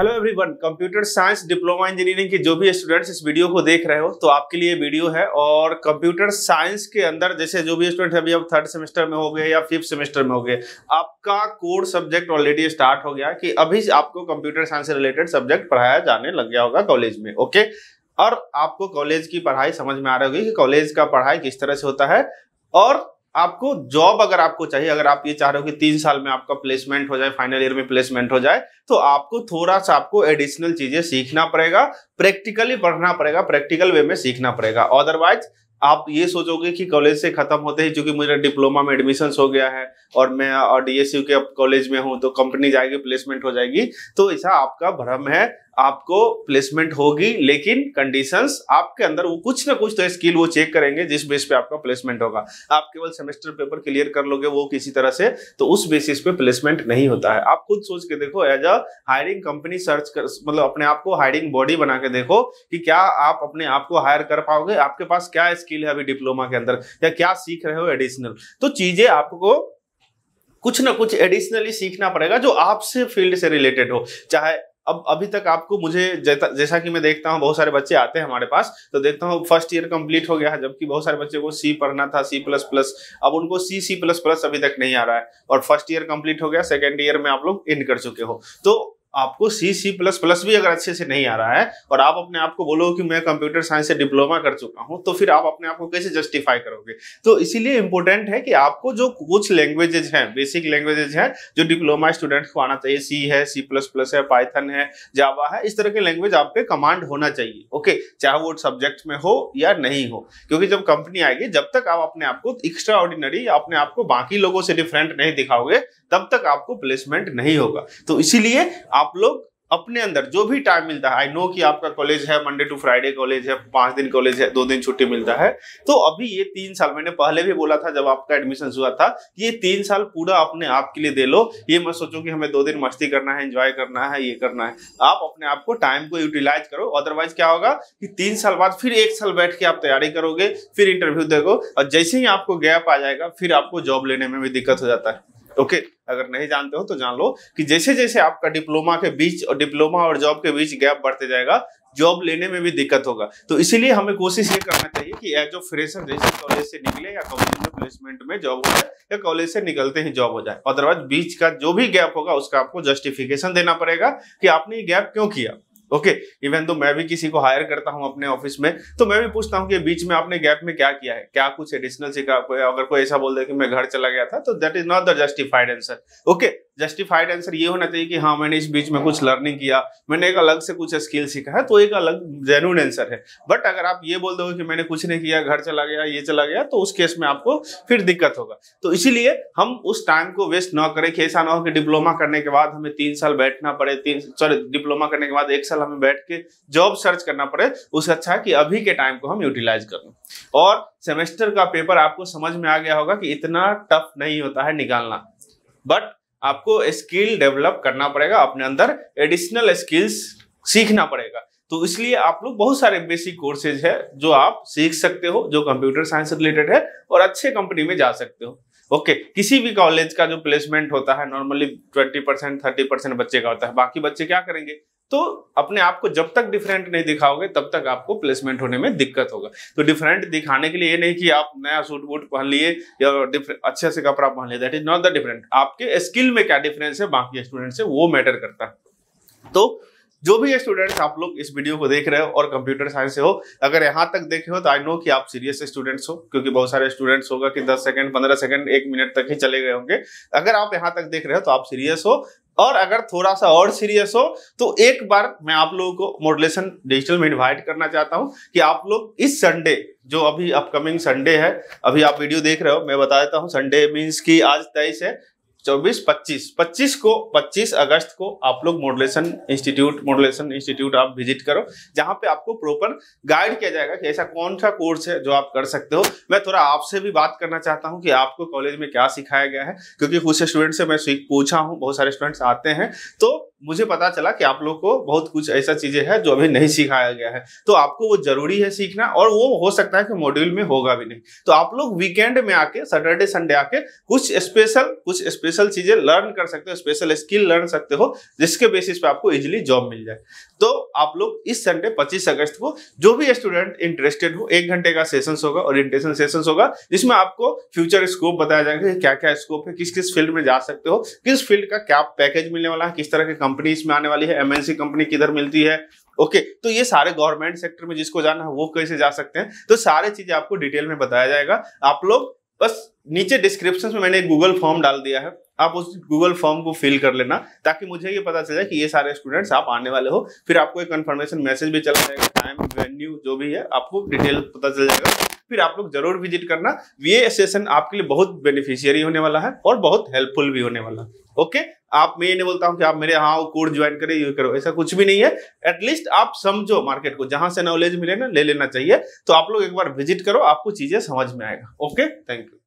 hello everyone computer science diploma engineering के जो भी स्टूडेंट्स इस वीडियो को देख रहे हो तो आपके लिए वीडियो है और कंप्यूटर साइंस के अंदर जैसे जो भी स्टूडेंट अभी अब थर्ड सेमेस्टर में हो गए या फिफ्थ सेमेस्टर में हो गए आपका कोर सब्जेक्ट ऑलरेडी स्टार्ट हो गया कि अभी आपको कंप्यूटर साइंस से रिलेटेड सब्जेक्ट पढ़ाया जाने लग गया होगा कॉलेज में ओके और आपको कॉलेज की पढ़ाई समझ में आ रही होगी कि कॉलेज का पढ़ाई किस तरह से होता है और आपको जॉब अगर आपको चाहिए अगर आप ये चाह रहे हो कि तीन साल में आपका प्लेसमेंट हो जाए फाइनल ईयर में प्लेसमेंट हो जाए तो आपको थोड़ा सा आपको एडिशनल चीजें सीखना पड़ेगा प्रैक्टिकली पढ़ना पड़ेगा प्रैक्टिकल वे में सीखना पड़ेगा अदरवाइज आप ये सोचोगे कि कॉलेज से खत्म होते ही चूंकि मुझे डिप्लोमा में एडमिशन हो गया है और मैं और डीएसयू के कॉलेज में हूँ तो कंपनी जाएगी प्लेसमेंट हो जाएगी तो ऐसा आपका भ्रम है आपको प्लेसमेंट होगी लेकिन कंडीशंस आपके अंदर वो कुछ ना कुछ तो स्किल वो चेक करेंगे जिस बेस पे आपका प्लेसमेंट होगा आप केवल सेमेस्टर पेपर क्लियर कर लोगे वो किसी तरह से तो उस बेसिस पे प्लेसमेंट नहीं होता है आप खुद सोच के देखो as a hiring company search कर मतलब अपने आप को हायरिंग बॉडी बना के देखो कि क्या आप अपने आप को हायर कर पाओगे आपके पास क्या स्किल है अभी डिप्लोमा के अंदर या क्या सीख रहे हो एडिशनल तो चीजें आपको कुछ ना कुछ एडिशनली सीखना पड़ेगा जो आपसे फील्ड से रिलेटेड हो चाहे अब अभी तक आपको मुझे जैसा कि मैं देखता हूँ बहुत सारे बच्चे आते हैं हमारे पास तो देखता हूँ फर्स्ट ईयर कंप्लीट हो गया है जबकि बहुत सारे बच्चे को सी पढ़ना था सी प्लस प्लस अब उनको सी सी प्लस प्लस अभी तक नहीं आ रहा है और फर्स्ट ईयर कंप्लीट हो गया सेकेंड ईयर में आप लोग एंड कर चुके हो तो आपको सी सी प्लस प्लस भी अगर अच्छे से नहीं आ रहा है और आप अपने आप को बोलो कि मैं कंप्यूटर साइंस से डिप्लोमा कर चुका हूं तो फिर आप अपने आप को कैसे जस्टिफाई करोगे तो इसीलिए इंपॉर्टेंट है कि आपको जो कुछ लैंग्वेजेज हैं बेसिक लैंग्वेजेज हैं जो डिप्लोमा स्टूडेंट्स को आना चाहिए सी है सी प्लस प्लस है पाइथन है जावा है इस तरह के लैंग्वेज आपके कमांड होना चाहिए ओके चाहे वो सब्जेक्ट में हो या नहीं हो क्योंकि जब कंपनी आएगी जब तक आप अपने आप को एक्स्ट्रा ऑर्डिनरी अपने आप को बाकी लोगों से डिफरेंट नहीं दिखाओगे तब तक आपको प्लेसमेंट नहीं होगा तो इसीलिए आप आप लोग अपने अंदर जो भी टाइम मिलता है आई नो कि आपका कॉलेज है मंडे टू फ्राइडे कॉलेज है पांच दिन कॉलेज है दो दिन छुट्टी मिलता है तो अभी ये तीन साल मैंने पहले भी बोला था जब आपका एडमिशन हुआ था ये तीन साल पूरा अपने आप के लिए दे लो ये मैं सोचो कि हमें दो दिन मस्ती करना है एंजॉय करना है ये करना है आप अपने आप को टाइम को यूटिलाइज करो अदरवाइज क्या होगा कि तीन साल बाद फिर एक साल बैठ के आप तैयारी करोगे फिर इंटरव्यू देखो और जैसे ही आपको गैप आ जाएगा फिर आपको जॉब लेने में भी दिक्कत हो जाता है ओके अगर नहीं जानते हो तो जान लो कि जैसे जैसे आपका डिप्लोमा के बीच और डिप्लोमा और जॉब के बीच गैप बढ़ते जाएगा जॉब लेने में भी दिक्कत होगा तो इसीलिए हमें कोशिश ये करना चाहिए कि एज ऑफ फ्रेशर जैसे कॉलेज से निकले या कॉलेज में प्लेसमेंट में जॉब हो जाए या कॉलेज से निकलते ही जॉब हो जाए अदरवाइज बीच का जो भी गैप होगा उसका आपको जस्टिफिकेशन देना पड़ेगा कि आपने ये गैप क्यों किया ओके इवन तो मैं भी किसी को हायर करता हूं अपने ऑफिस में तो मैं भी पूछता हूं कि बीच में आपने गैप में क्या किया है क्या कुछ एडिशनल सीखा अगर कोई ऐसा बोल दे कि मैं घर चला गया था तो that is not the justified answer okay justified answer ये होना चाहिए कि हाँ मैंने इस बीच में कुछ लर्निंग किया मैंने एक अलग से कुछ स्किल सीखा है तो एक अलग जेन्यून आंसर है बट अगर आप ये बोल दोगे कि मैंने कुछ नहीं किया घर चला गया ये चला गया तो उस केस में आपको फिर दिक्कत होगा तो इसीलिए हम उस टाइम को वेस्ट ना करें कि ऐसा ना हो कि डिप्लोमा करने के बाद हमें तीन साल बैठना पड़े तीन सॉरी डिप्लोमा करने के बाद एक साल हमें बैठ के जॉब सर्च करना पड़े उससे अच्छा है कि अभी के टाइम को हम यूटिलाइज कर लें और सेमेस्टर का पेपर आपको समझ में आ गया होगा कि इतना टफ नहीं होता है निकालना बट आपको स्किल डेवलप करना पड़ेगा अपने अंदर एडिशनल स्किल्स सीखना पड़ेगा तो इसलिए आप लोग बहुत सारे बेसिक कोर्सेज है जो आप सीख सकते हो जो कंप्यूटर साइंस रिलेटेड है और अच्छे कंपनी में जा सकते हो ओके okay, किसी भी कॉलेज का जो प्लेसमेंट होता है normally twenty percent thirty percent बच्चे का होता है बाकी बच्चे क्या करेंगे तो अपने आप को जब तक डिफरेंट नहीं दिखाओगे तब तक आपको प्लेसमेंट होने में दिक्कत होगा तो डिफरेंट दिखाने के लिए ये नहीं कि आप नया सूट वूट पहन लिए या अच्छे से कपड़ा पहन लिए that is not the different आपके स्किल में क्या डिफरेंस है बाकी स्टूडेंट से वो मैटर करता है तो जो भी स्टूडेंट्स आप लोग इस वीडियो को देख रहे हो और कंप्यूटर साइंस से हो अगर यहाँ तक देखे हो तो आई नो कि आप सीरियस स्टूडेंट्स हो क्योंकि बहुत सारे स्टूडेंट्स होगा कि 10 सेकंड 15 सेकंड एक मिनट तक ही चले गए होंगे अगर आप यहाँ तक देख रहे हो तो आप सीरियस हो और अगर थोड़ा सा और सीरियस हो तो एक बार मैं आप लोगों को मॉडलेशन डिजिटल में इन्वाइट करना चाहता हूं कि आप लोग इस संडे जो अभी अपकमिंग संडे है अभी आप वीडियो देख रहे हो मैं बता देता हूं संडे मीन्स कि आज तेईस है चौबीस पच्चीस पच्चीस को पच्चीस अगस्त को आप लोग मॉडलेशन इंस्टीट्यूट मॉडलेशन इंस्टीट्यूट आप विजिट करो जहां पे आपको प्रॉपर गाइड किया जाएगा कि ऐसा कौन सा कोर्स है जो आप कर सकते हो मैं थोड़ा आपसे भी बात करना चाहता हूं कि आपको कॉलेज में क्या सिखाया गया है क्योंकि कुछ स्टूडेंट से मैं पूछा हूँ बहुत सारे स्टूडेंट्स आते हैं तो मुझे पता चला कि आप लोग को बहुत कुछ ऐसा चीजें हैं जो अभी नहीं सिखाया गया है तो आपको वो जरूरी है सीखना और वो हो सकता है कि मॉड्यूल में होगा भी नहीं तो आप लोग वीकेंड में आके सैटरडे संडे आके कुछ स्पेशल कुछ स्पेशल चीजें लर्न कर सकते हो स्पेशल स्किल लर्न सकते हो जिसके बेसिस पे आपको इजिली जॉब मिल जाए तो आप लोग इस संडे पच्चीस अगस्त को जो भी स्टूडेंट इंटरेस्टेड हो एक घंटे का सेशन होगा ओरिएंटेशन सेशन होगा जिसमें आपको फ्यूचर स्कोप बताया जाएगा क्या क्या स्कोप है किस किस फील्ड में जा सकते हो किस फील्ड का क्या पैकेज मिलने वाला है किस तरह के कंपनी इसमें आने वाली है एमएनसी कंपनी किधर मिलती है ओके okay, तो ये सारे गवर्नमेंट सेक्टर में जिसको जाना है वो कैसे जा सकते हैं तो सारे चीजें आपको डिटेल में बताया जाएगा आप लोग बस नीचे डिस्क्रिप्शन में मैंने एक गूगल फॉर्म डाल दिया है आप उस गूगल फॉर्म को फिल कर लेना ताकि मुझे ये पता चल जाए कि ये सारे स्टूडेंट्स आप आने वाले हो फिर आपको एक कन्फर्मेशन मैसेज भी चला जाएगा टाइम वेन्यू जो भी है आपको डिटेल पता चल जाएगा फिर आप लोग जरूर विजिट करना ये सेशन आपके लिए बहुत बेनिफिशियरी होने वाला है और बहुत हेल्पफुल भी होने वाला है ओके आप मैं ये नहीं बोलता हूँ कि आप मेरे यहाँ कोर्स ज्वाइन करें ये करो ऐसा कुछ भी नहीं है एटलीस्ट आप समझो मार्केट को जहां से नॉलेज मिले ना ले लेना चाहिए तो आप लोग एक बार विजिट करो आपको चीजें समझ में आएगा ओके थैंक यू